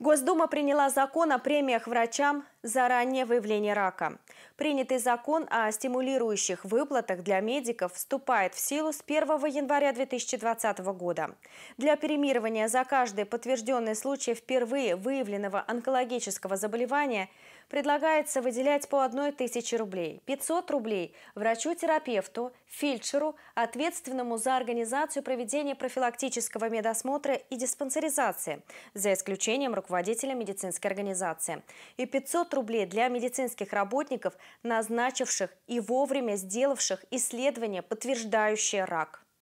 Госдума приняла закон о премиях врачам за раннее выявление рака. Принятый закон о стимулирующих выплатах для медиков вступает в силу с 1 января 2020 года. Для перемирования за каждый подтвержденный случай впервые выявленного онкологического заболевания предлагается выделять по 1 тысячи рублей. 500 рублей – врачу-терапевту, фельдшеру, ответственному за организацию проведения профилактического медосмотра и диспансеризации, за исключением руководителя медицинской организации. И 500 рублей для медицинских работников – назначивших и вовремя сделавших исследования, подтверждающие рак.